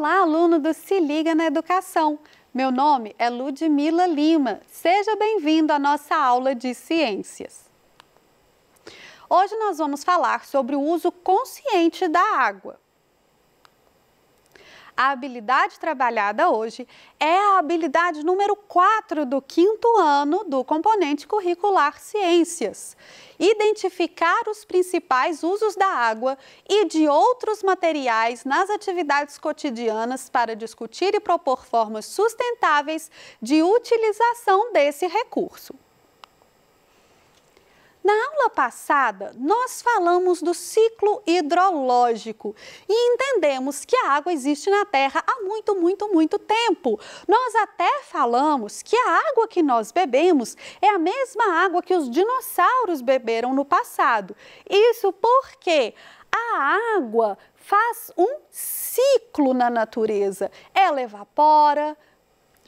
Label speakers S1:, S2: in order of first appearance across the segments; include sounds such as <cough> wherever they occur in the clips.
S1: Olá, aluno do Se Liga na Educação. Meu nome é Ludmila Lima. Seja bem-vindo à nossa aula de ciências. Hoje nós vamos falar sobre o uso consciente da água. A habilidade trabalhada hoje é a habilidade número 4 do quinto ano do componente curricular Ciências. Identificar os principais usos da água e de outros materiais nas atividades cotidianas para discutir e propor formas sustentáveis de utilização desse recurso. Na aula passada, nós falamos do ciclo hidrológico e entendemos que a água existe na Terra há muito, muito, muito tempo. Nós até falamos que a água que nós bebemos é a mesma água que os dinossauros beberam no passado. Isso porque a água faz um ciclo na natureza. Ela evapora,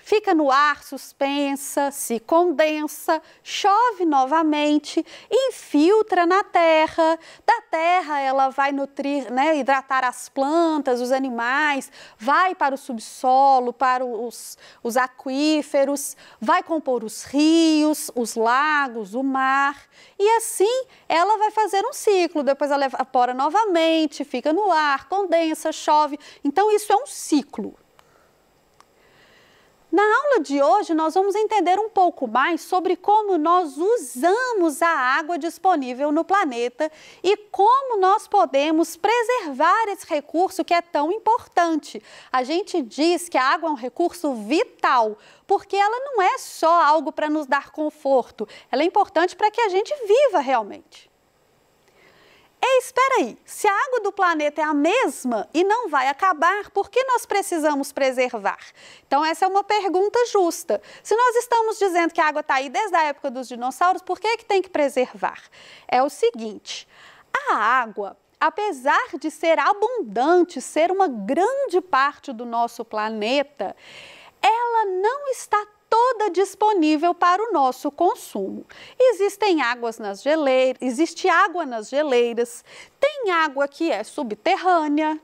S1: fica no ar suspensa, se condensa, chove novamente, infiltra na terra. Da terra ela vai nutrir, né, hidratar as plantas, os animais, vai para o subsolo, para os, os aquíferos, vai compor os rios, os lagos, o mar. E assim ela vai fazer um ciclo, depois ela evapora novamente, fica no ar, condensa, chove. Então isso é um ciclo. Na aula de hoje, nós vamos entender um pouco mais sobre como nós usamos a água disponível no planeta e como nós podemos preservar esse recurso que é tão importante. A gente diz que a água é um recurso vital, porque ela não é só algo para nos dar conforto, ela é importante para que a gente viva realmente espera aí, se a água do planeta é a mesma e não vai acabar, por que nós precisamos preservar? Então, essa é uma pergunta justa. Se nós estamos dizendo que a água está aí desde a época dos dinossauros, por que, é que tem que preservar? É o seguinte: a água, apesar de ser abundante, ser uma grande parte do nosso planeta, ela não está toda disponível para o nosso consumo. Existem águas nas geleiras, existe água nas geleiras, tem água que é subterrânea,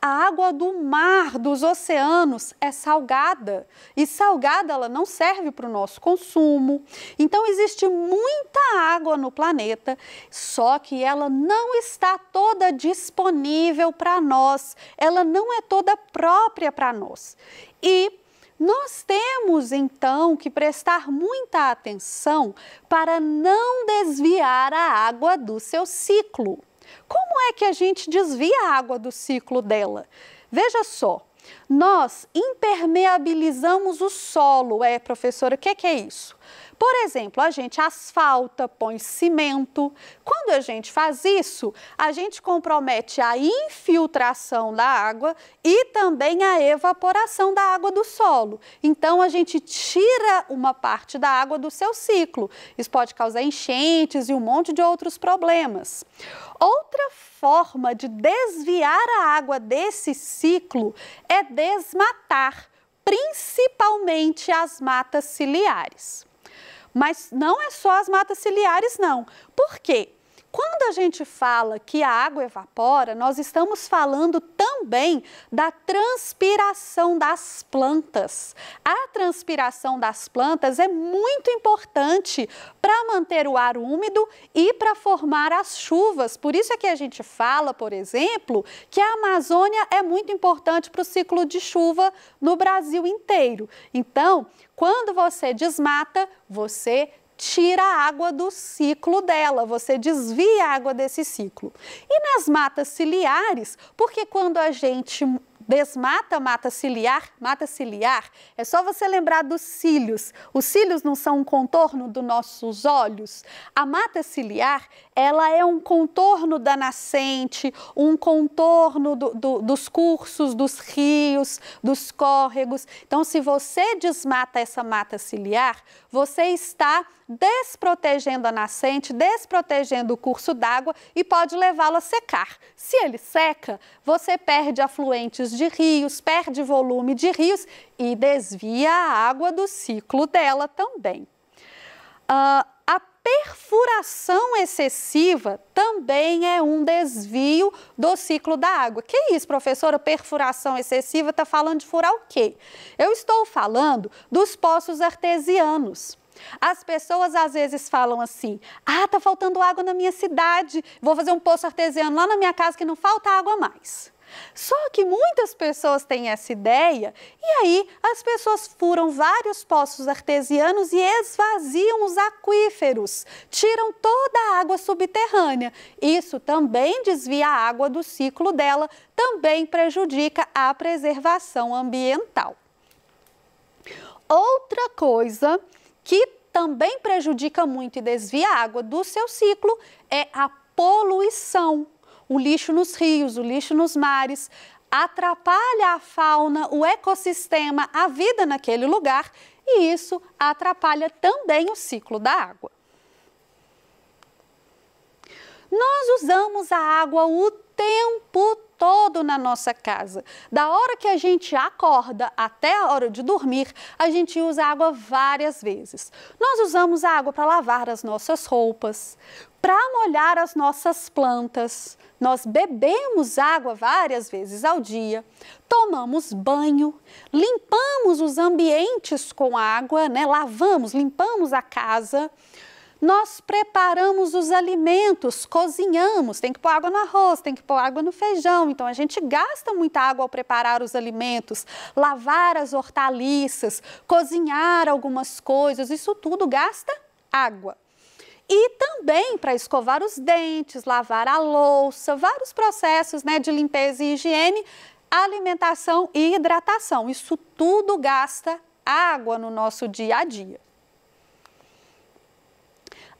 S1: a água do mar, dos oceanos, é salgada e salgada ela não serve para o nosso consumo. Então, existe muita água no planeta, só que ela não está toda disponível para nós, ela não é toda própria para nós. E nós temos então que prestar muita atenção para não desviar a água do seu ciclo. Como é que a gente desvia a água do ciclo dela? Veja só, nós impermeabilizamos o solo. É, professora, o que é, que é isso? Por exemplo, a gente asfalta, põe cimento. Quando a gente faz isso, a gente compromete a infiltração da água e também a evaporação da água do solo. Então, a gente tira uma parte da água do seu ciclo. Isso pode causar enchentes e um monte de outros problemas. Outra forma de desviar a água desse ciclo é desmatar, principalmente as matas ciliares. Mas não é só as matas ciliares, não. Por quê? Quando a gente fala que a água evapora, nós estamos falando também da transpiração das plantas. A transpiração das plantas é muito importante para manter o ar úmido e para formar as chuvas. Por isso é que a gente fala, por exemplo, que a Amazônia é muito importante para o ciclo de chuva no Brasil inteiro. Então, quando você desmata, você tira a água do ciclo dela, você desvia a água desse ciclo. E nas matas ciliares, porque quando a gente desmata mata ciliar, mata ciliar, é só você lembrar dos cílios. Os cílios não são um contorno dos nossos olhos. A mata ciliar, ela é um contorno da nascente, um contorno do, do, dos cursos, dos rios, dos córregos. Então, se você desmata essa mata ciliar, você está desprotegendo a nascente, desprotegendo o curso d'água e pode levá-lo a secar. Se ele seca, você perde afluentes de rios, perde volume de rios e desvia a água do ciclo dela também. Uh, a perfuração excessiva também é um desvio do ciclo da água. Que isso, professora? Perfuração excessiva está falando de furar o quê? Eu estou falando dos poços artesianos. As pessoas às vezes falam assim: ah, tá faltando água na minha cidade, vou fazer um poço artesiano lá na minha casa que não falta água mais. Só que muitas pessoas têm essa ideia e aí as pessoas furam vários poços artesianos e esvaziam os aquíferos, tiram toda a água subterrânea. Isso também desvia a água do ciclo dela, também prejudica a preservação ambiental. Outra coisa que também prejudica muito e desvia a água do seu ciclo é a poluição. O lixo nos rios, o lixo nos mares atrapalha a fauna, o ecossistema, a vida naquele lugar e isso atrapalha também o ciclo da água. Nós usamos a água o tempo todo na nossa casa. Da hora que a gente acorda até a hora de dormir, a gente usa água várias vezes. Nós usamos a água para lavar as nossas roupas, para molhar as nossas plantas. Nós bebemos água várias vezes ao dia, tomamos banho, limpamos os ambientes com água, né? lavamos, limpamos a casa nós preparamos os alimentos, cozinhamos, tem que pôr água no arroz, tem que pôr água no feijão. Então a gente gasta muita água ao preparar os alimentos, lavar as hortaliças, cozinhar algumas coisas, isso tudo gasta água. E também para escovar os dentes, lavar a louça, vários processos né, de limpeza e higiene, alimentação e hidratação. Isso tudo gasta água no nosso dia a dia.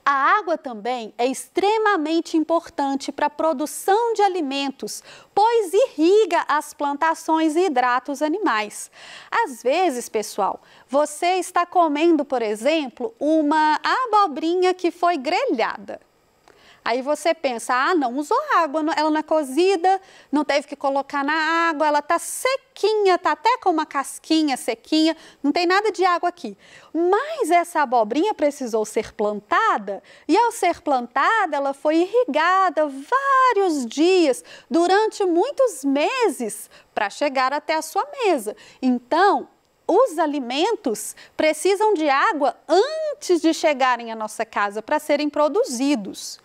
S1: A água também é extremamente importante para a produção de alimentos, pois irriga as plantações e hidrata os animais. Às vezes, pessoal, você está comendo, por exemplo, uma abobrinha que foi grelhada. Aí você pensa, ah, não usou água, ela não é cozida, não teve que colocar na água, ela está sequinha, está até com uma casquinha sequinha, não tem nada de água aqui. Mas essa abobrinha precisou ser plantada e ao ser plantada, ela foi irrigada vários dias, durante muitos meses, para chegar até a sua mesa. Então, os alimentos precisam de água antes de chegarem à nossa casa para serem produzidos.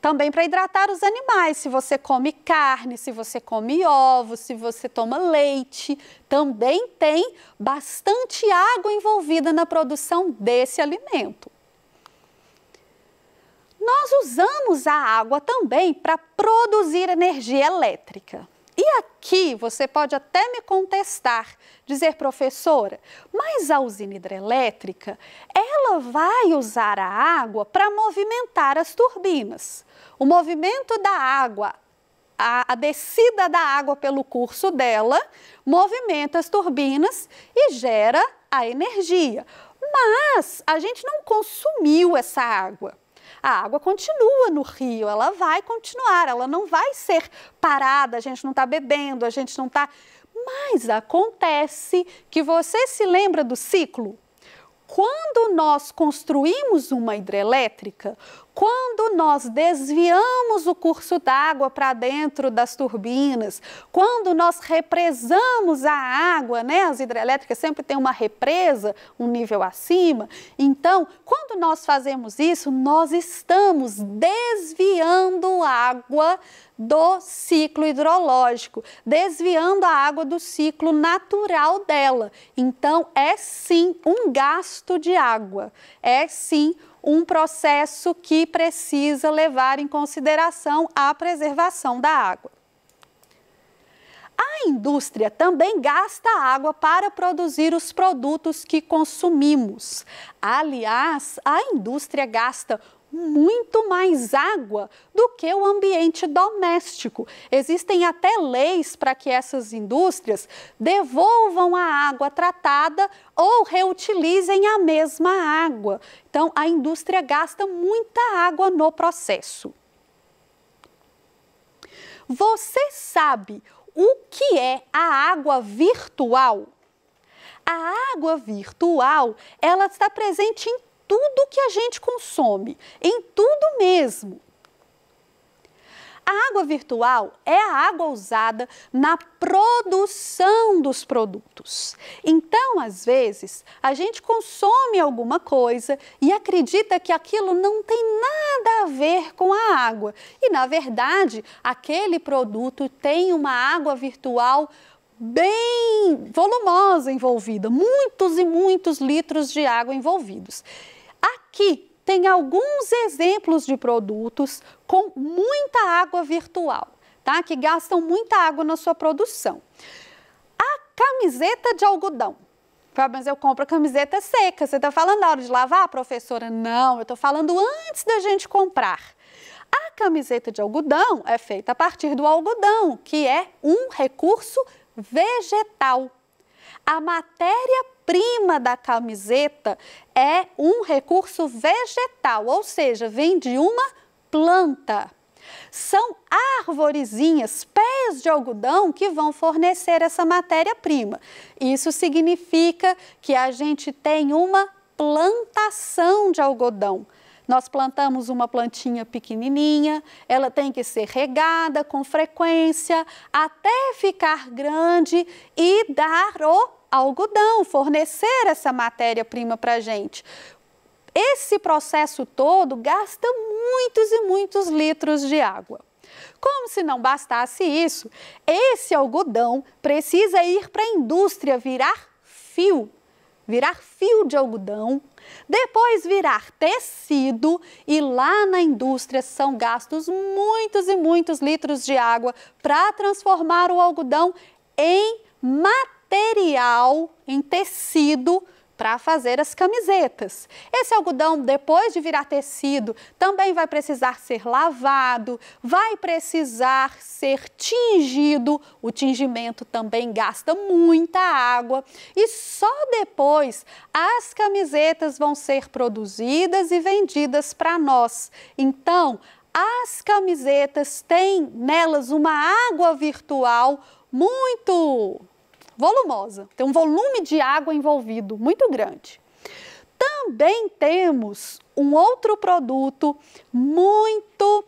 S1: Também para hidratar os animais, se você come carne, se você come ovos, se você toma leite, também tem bastante água envolvida na produção desse alimento. Nós usamos a água também para produzir energia elétrica. E aqui você pode até me contestar, dizer, professora, mas a usina hidrelétrica, ela vai usar a água para movimentar as turbinas. O movimento da água, a, a descida da água pelo curso dela, movimenta as turbinas e gera a energia. Mas a gente não consumiu essa água a água continua no rio, ela vai continuar, ela não vai ser parada, a gente não está bebendo, a gente não está. Mas acontece que você se lembra do ciclo? Quando nós construímos uma hidrelétrica, quando nós desviamos o curso d'água para dentro das turbinas, quando nós represamos a água, né? As hidrelétricas sempre tem uma represa, um nível acima. Então, quando nós fazemos isso, nós estamos desviando água do ciclo hidrológico, desviando a água do ciclo natural dela. Então, é sim um gasto de água, é sim um um processo que precisa levar em consideração a preservação da água. A indústria também gasta água para produzir os produtos que consumimos. Aliás, a indústria gasta muito mais água do que o ambiente doméstico. Existem até leis para que essas indústrias devolvam a água tratada ou reutilizem a mesma água. Então, a indústria gasta muita água no processo. Você sabe o que é a água virtual? A água virtual, ela está presente em tudo que a gente consome, em tudo mesmo. A água virtual é a água usada na produção dos produtos. Então, às vezes, a gente consome alguma coisa e acredita que aquilo não tem nada a ver com a água. E, na verdade, aquele produto tem uma água virtual bem volumosa envolvida, muitos e muitos litros de água envolvidos. Aqui tem alguns exemplos de produtos com muita água virtual, tá? Que gastam muita água na sua produção. A camiseta de algodão. Mas eu compro camiseta seca. Você está falando na hora de lavar, professora? Não, eu estou falando antes da gente comprar. A camiseta de algodão é feita a partir do algodão, que é um recurso vegetal a matéria-prima da camiseta é um recurso vegetal, ou seja, vem de uma planta. São árvorezinhas, pés de algodão que vão fornecer essa matéria-prima. Isso significa que a gente tem uma plantação de algodão. Nós plantamos uma plantinha pequenininha, ela tem que ser regada com frequência até ficar grande e dar o algodão, fornecer essa matéria-prima para a gente. Esse processo todo gasta muitos e muitos litros de água. Como se não bastasse isso, esse algodão precisa ir para a indústria virar fio, virar fio de algodão, depois virar tecido e lá na indústria são gastos muitos e muitos litros de água para transformar o algodão em matéria material em tecido para fazer as camisetas. Esse algodão, depois de virar tecido, também vai precisar ser lavado, vai precisar ser tingido. O tingimento também gasta muita água e só depois as camisetas vão ser produzidas e vendidas para nós. Então, as camisetas têm nelas uma água virtual muito volumosa, tem um volume de água envolvido muito grande. Também temos um outro produto muito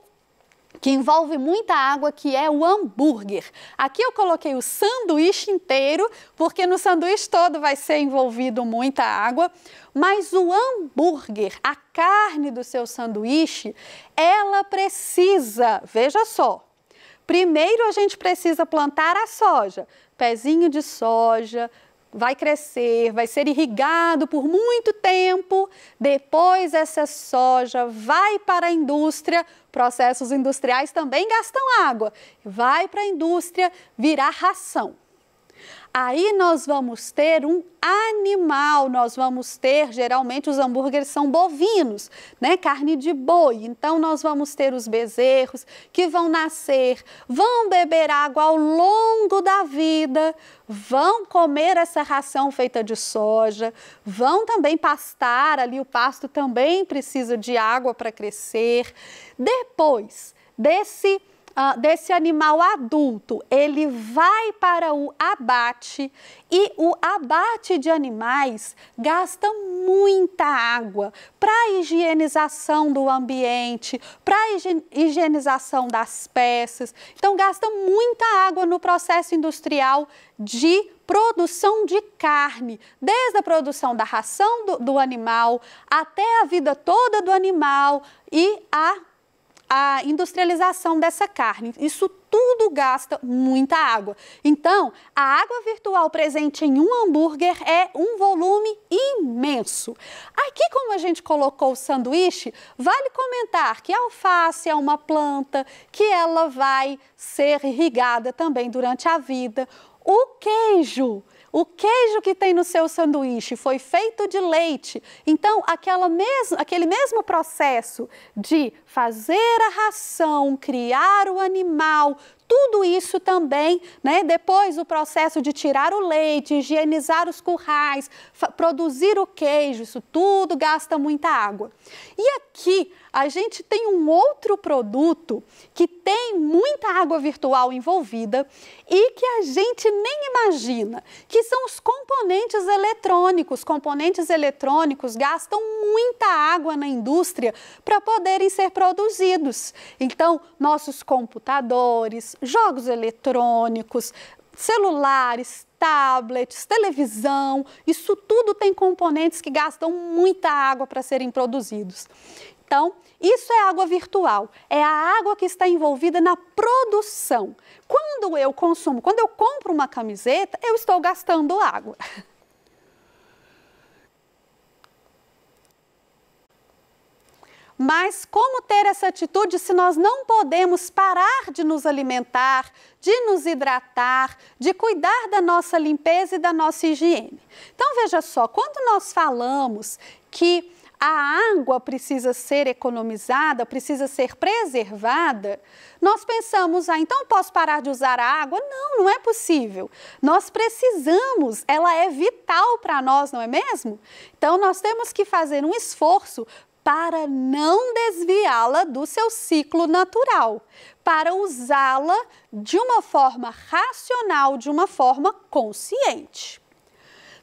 S1: que envolve muita água, que é o hambúrguer. Aqui eu coloquei o sanduíche inteiro, porque no sanduíche todo vai ser envolvido muita água, mas o hambúrguer, a carne do seu sanduíche, ela precisa, veja só, primeiro a gente precisa plantar a soja, pezinho de soja, vai crescer, vai ser irrigado por muito tempo. Depois, essa soja vai para a indústria. Processos industriais também gastam água. Vai para a indústria virar ração aí nós vamos ter um animal, nós vamos ter, geralmente os hambúrgueres são bovinos, né, carne de boi. Então nós vamos ter os bezerros que vão nascer, vão beber água ao longo da vida, vão comer essa ração feita de soja, vão também pastar ali, o pasto também precisa de água para crescer. Depois desse uh, desse animal adulto, ele vai para o abate e o abate de animais gasta muita água para higienização do ambiente, para higienização das peças. Então gasta muita água no processo industrial de produção de carne, desde a produção da ração do, do animal até a vida toda do animal e a a industrialização dessa carne. Isso tudo gasta muita água. Então, a água virtual presente em um hambúrguer é um volume imenso. Aqui, como a gente colocou o sanduíche, vale comentar que a alface é uma planta que ela vai ser irrigada também durante a vida. O queijo o queijo que tem no seu sanduíche foi feito de leite. Então, aquela mesmo, aquele mesmo processo de fazer a ração, criar o animal, tudo isso também, né? Depois o processo de tirar o leite, higienizar os currais, produzir o queijo, isso tudo gasta muita água. E aqui a gente tem um outro produto que tem muita água virtual envolvida e que a gente nem imagina, que são os componentes eletrônicos. Componentes eletrônicos gastam muita água na indústria para poderem ser produzidos. Então, nossos computadores, jogos eletrônicos, celulares, tablets, televisão, isso tudo tem componentes que gastam muita água para serem produzidos. Então, isso é água virtual, é a água que está envolvida na produção. Quando eu consumo, quando eu compro uma camiseta, eu estou gastando água. <laughs> Mas como ter essa atitude se nós não podemos parar de nos alimentar, de nos hidratar, de cuidar da nossa limpeza e da nossa higiene? Então veja só, quando nós falamos que a água precisa ser economizada, precisa ser preservada, nós pensamos, ah, então posso parar de usar a água? Não, não é possível. Nós precisamos, ela é vital para nós, não é mesmo? Então nós temos que fazer um esforço para não desviá-la do seu ciclo natural, para usá-la de uma forma racional, de uma forma consciente.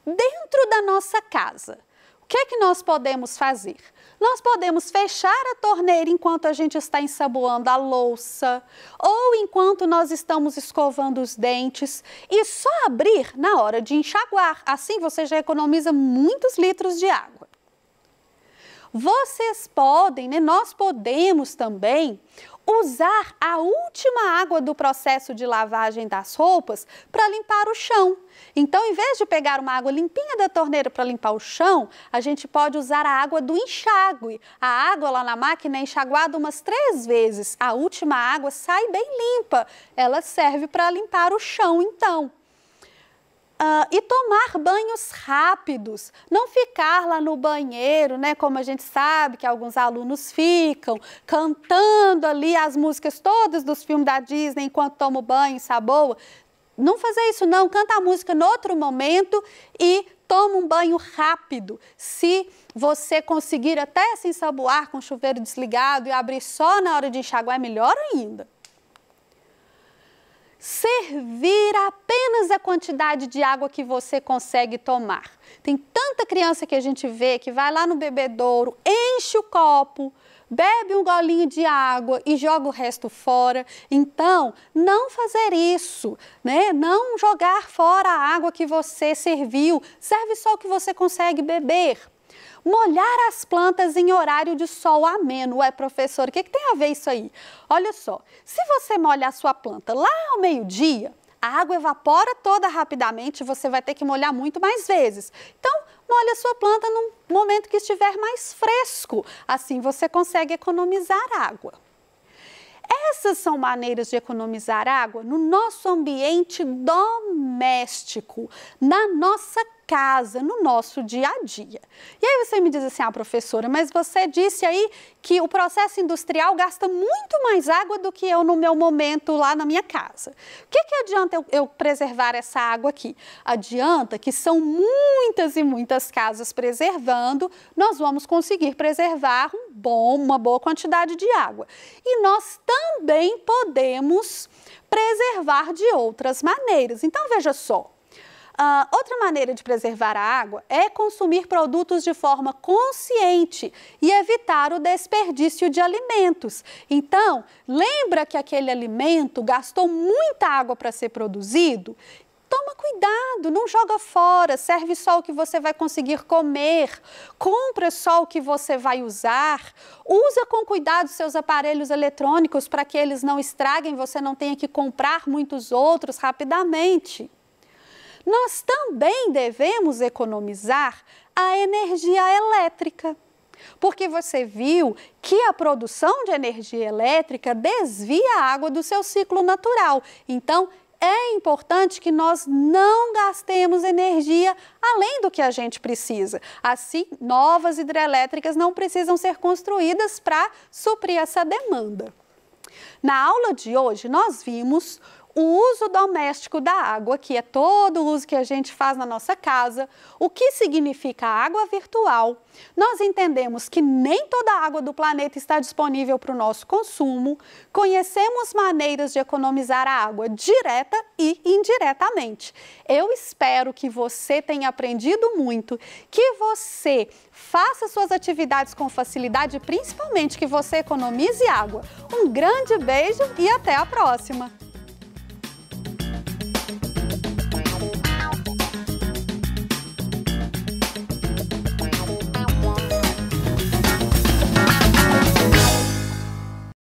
S1: Dentro da nossa casa, o que é que nós podemos fazer? Nós podemos fechar a torneira enquanto a gente está ensaboando a louça ou enquanto nós estamos escovando os dentes e só abrir na hora de enxaguar. Assim você já economiza muitos litros de água vocês podem, né, nós podemos também usar a última água do processo de lavagem das roupas para limpar o chão. Então, em vez de pegar uma água limpinha da torneira para limpar o chão, a gente pode usar a água do enxágue. A água lá na máquina é enxaguada umas três vezes. A última água sai bem limpa. Ela serve para limpar o chão, então. Uh, e tomar banhos rápidos, não ficar lá no banheiro, né? Como a gente sabe que alguns alunos ficam cantando ali as músicas todas dos filmes da Disney enquanto toma banho, saboa. Não fazer isso não, canta a música no outro momento e toma um banho rápido. Se você conseguir até se ensaboar com o chuveiro desligado e abrir só na hora de enxaguar, é melhor ainda servir apenas a quantidade de água que você consegue tomar. Tem tanta criança que a gente vê que vai lá no bebedouro, enche o copo, bebe um golinho de água e joga o resto fora. Então, não fazer isso, né? Não jogar fora a água que você serviu. Serve só o que você consegue beber. Molhar as plantas em horário de sol ameno. Ué, professor, o que, que tem a ver isso aí? Olha só, se você molha a sua planta lá ao meio-dia, a água evapora toda rapidamente, você vai ter que molhar muito mais vezes. Então, molhe a sua planta num momento que estiver mais fresco. Assim você consegue economizar água. Essas são maneiras de economizar água no nosso ambiente doméstico, na nossa casa casa, no nosso dia a dia. E aí você me diz assim, ah, professora, mas você disse aí que o processo industrial gasta muito mais água do que eu no meu momento lá na minha casa. O que, que adianta eu, eu preservar essa água aqui? Adianta que são muitas e muitas casas preservando, nós vamos conseguir preservar um bom, uma boa quantidade de água. E nós também podemos preservar de outras maneiras. Então, veja só, Uh, outra maneira de preservar a água é consumir produtos de forma consciente e evitar o desperdício de alimentos. Então, lembra que aquele alimento gastou muita água para ser produzido? Toma cuidado, não joga fora, serve só o que você vai conseguir comer, compra só o que você vai usar, usa com cuidado seus aparelhos eletrônicos para que eles não estraguem, você não tenha que comprar muitos outros rapidamente nós também devemos economizar a energia elétrica. Porque você viu que a produção de energia elétrica desvia a água do seu ciclo natural. Então, é importante que nós não gastemos energia além do que a gente precisa. Assim, novas hidrelétricas não precisam ser construídas para suprir essa demanda. Na aula de hoje, nós vimos o uso doméstico da água, que é todo o uso que a gente faz na nossa casa, o que significa água virtual. Nós entendemos que nem toda a água do planeta está disponível para o nosso consumo, conhecemos maneiras de economizar a água direta e indiretamente. Eu espero que você tenha aprendido muito, que você faça suas atividades com facilidade, principalmente que você economize água. Um grande beijo e até a próxima!